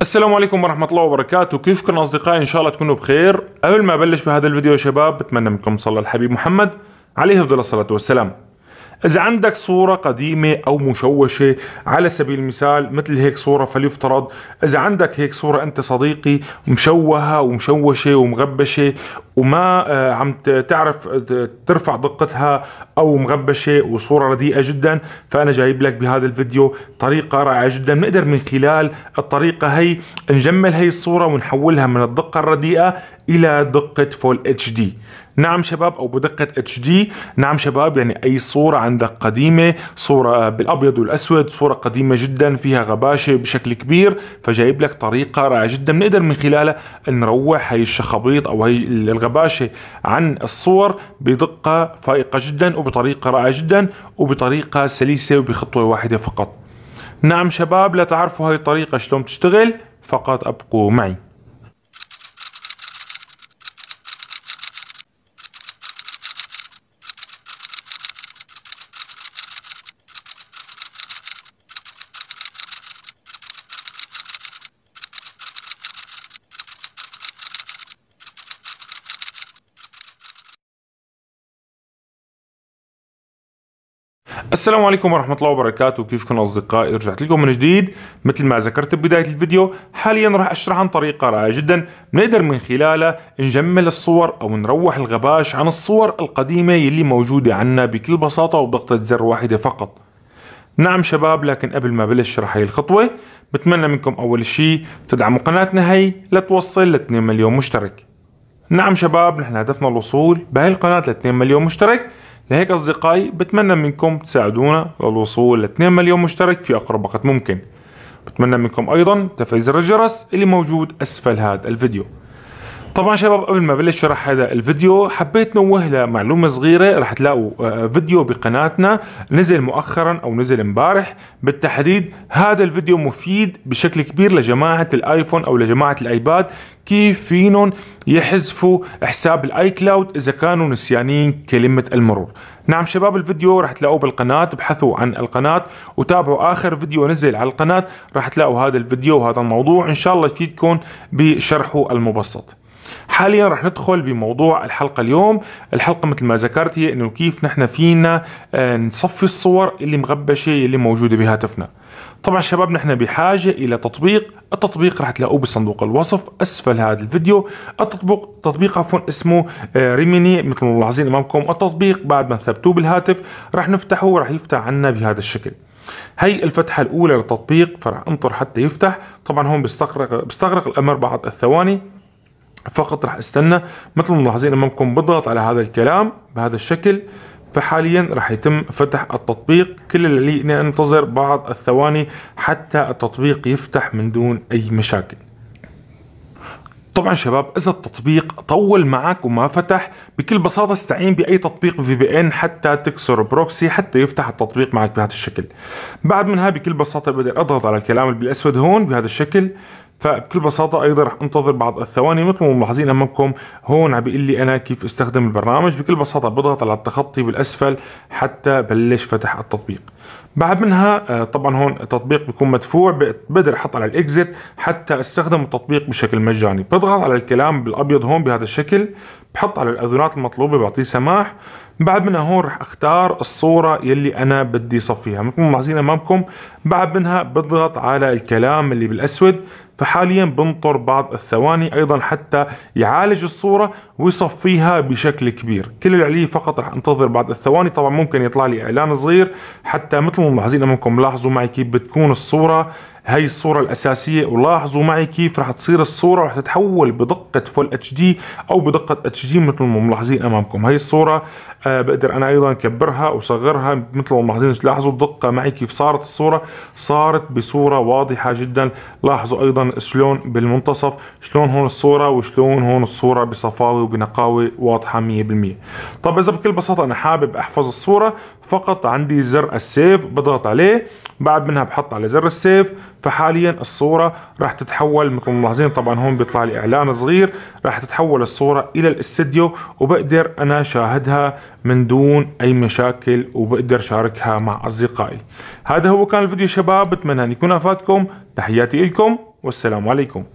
السلام عليكم ورحمة الله وبركاته كيفكم أصدقائي إن شاء الله تكونوا بخير قبل ما أبلش بهذا الفيديو يا شباب بتمنى منكم صلى الحبيب محمد عليه أفضل الصلاة والسلام إذا عندك صورة قديمة أو مشوشة على سبيل المثال مثل هيك صورة فليفترض إذا عندك هيك صورة أنت صديقي مشوهة ومشوشة ومغبشة وما آه، عم تعرف ترفع دقتها او مغبشه وصوره رديئه جدا فانا جايب لك بهذا الفيديو طريقه رائعه جدا بنقدر من خلال الطريقه هي نجمل هي الصوره ونحولها من الدقه الرديئه الى دقه فول اتش دي نعم شباب او بدقه اتش دي نعم شباب يعني اي صوره عندك قديمه صوره بالابيض والاسود صوره قديمه جدا فيها غباشه بشكل كبير فجايب لك طريقه رائعه جدا بنقدر من خلالها نروح هي الشخابيط او هي غباشة عن الصور بدقة فائقة جدا وبطريقة رائعة جدا وبطريقة سلسة وبخطوة واحدة فقط نعم شباب لا تعرفوا هاي الطريقة شلون بتشتغل فقط أبقوا معي السلام عليكم ورحمة الله وبركاته كيفكم أصدقائي رجعت لكم من جديد مثل ما ذكرت ببداية الفيديو حاليا راح أشرح عن طريقة رائعة جدا بنقدر من خلالها نجمل الصور أو نروح الغباش عن الصور القديمة يلي موجودة عنا بكل بساطة وبضغطة زر واحدة فقط نعم شباب لكن قبل ما بلش شرح هي الخطوة بتمنى منكم أول شيء تدعموا قناتنا هي لتوصل ل 2 مليون مشترك نعم شباب نحن هدفنا الوصول بهي القناة ل 2 مليون مشترك لهيك أصدقائي بتمنى منكم تساعدونا للوصول ل 2 مليون مشترك في أقرب وقت ممكن بتمنى منكم أيضا تفعيل زر الجرس اللي موجود أسفل هذا الفيديو طبعا شباب قبل ما بلش شرح هذا الفيديو حبيت نوه لمعلومة صغيرة رح تلاقوا آه، فيديو بقناتنا نزل مؤخرا او نزل امبارح بالتحديد هذا الفيديو مفيد بشكل كبير لجماعة الايفون او لجماعة الايباد كيف فينهم يحذفوا حساب الاي كلاود اذا كانوا نسيانين كلمة المرور نعم شباب الفيديو رح تلاقوه بالقناة ابحثوا عن القناة وتابعوا آخر فيديو نزل على القناة رح تلاقوا هذا الفيديو وهذا الموضوع إن شاء الله يفيدكم بشرحه المبسط حاليا رح ندخل بموضوع الحلقه اليوم الحلقه مثل ما ذكرت هي انه كيف نحن فينا آه، نصفي الصور اللي مغبشه اللي موجوده بهاتفنا طبعا شباب نحن بحاجة إلى تطبيق التطبيق رح تلاقوه بصندوق الوصف أسفل هذا الفيديو التطبيق تطبيق عفوا اسمه آه، ريميني مثل ما ملاحظين أمامكم التطبيق بعد ما ثبتوه بالهاتف رح نفتحه ورح يفتح عنا بهذا الشكل هي الفتحة الأولى للتطبيق فرح انطر حتى يفتح طبعا هون بيستغرق, بيستغرق الأمر بعض الثواني فقط راح استنى مثل ما ملاحظين امامكم بضغط على هذا الكلام بهذا الشكل فحاليا راح يتم فتح التطبيق كل اللي عليه انتظر بعض الثواني حتى التطبيق يفتح من دون اي مشاكل طبعا شباب اذا التطبيق طول معك وما فتح بكل بساطه استعين باي تطبيق في بي ان حتى تكسر بروكسي حتى يفتح التطبيق معك بهذا الشكل بعد منها بكل بساطه بقدر اضغط على الكلام بالاسود هون بهذا الشكل فبكل بساطة أيضا رح أنتظر بعض الثواني مثل ما ملاحظين أمامكم هون عم بيقول لي أنا كيف استخدم البرنامج بكل بساطة بضغط على التخطي بالأسفل حتى بلش فتح التطبيق بعد منها آه، طبعا هون التطبيق بيكون مدفوع بقدر احط على الاكزت حتى استخدم التطبيق بشكل مجاني بضغط على الكلام بالابيض هون بهذا الشكل بحط على الاذونات المطلوبه بعطيه سماح بعد منها هون رح اختار الصوره يلي انا بدي صفيها مثل ما ملاحظين امامكم بعد منها بضغط على الكلام اللي بالاسود فحاليا بنطر بعض الثواني ايضا حتى يعالج الصوره ويصفيها بشكل كبير كل اللي عليه فقط رح انتظر بعض الثواني طبعا ممكن يطلع لي اعلان صغير حتى مثل وملاحظين انكم لاحظوا معي كيف بتكون الصوره هاي الصورة الأساسية ولاحظوا معي كيف رح تصير الصورة رح تتحول بدقة فول اتش دي أو بدقة اتش دي مثل ما ملاحظين أمامكم هاي الصورة آه بقدر أنا أيضا كبرها وصغرها مثل ما ملاحظين لاحظوا الدقة معي كيف صارت الصورة صارت بصورة واضحة جدا لاحظوا أيضا شلون بالمنتصف شلون هون الصورة وشلون هون الصورة بصفاوي وبنقاوة واضحة 100% طب إذا بكل بساطة أنا حابب أحفظ الصورة فقط عندي زر السيف بضغط عليه بعد منها بحط على زر السيف فحاليا الصورة راح تتحول مثل ملاحظين طبعا هون بيطلع لي اعلان صغير راح تتحول الصورة الى الاستديو وبقدر انا شاهدها من دون اي مشاكل وبقدر شاركها مع اصدقائي هذا هو كان الفيديو شباب بتمنى ان يكون افادكم تحياتي لكم والسلام عليكم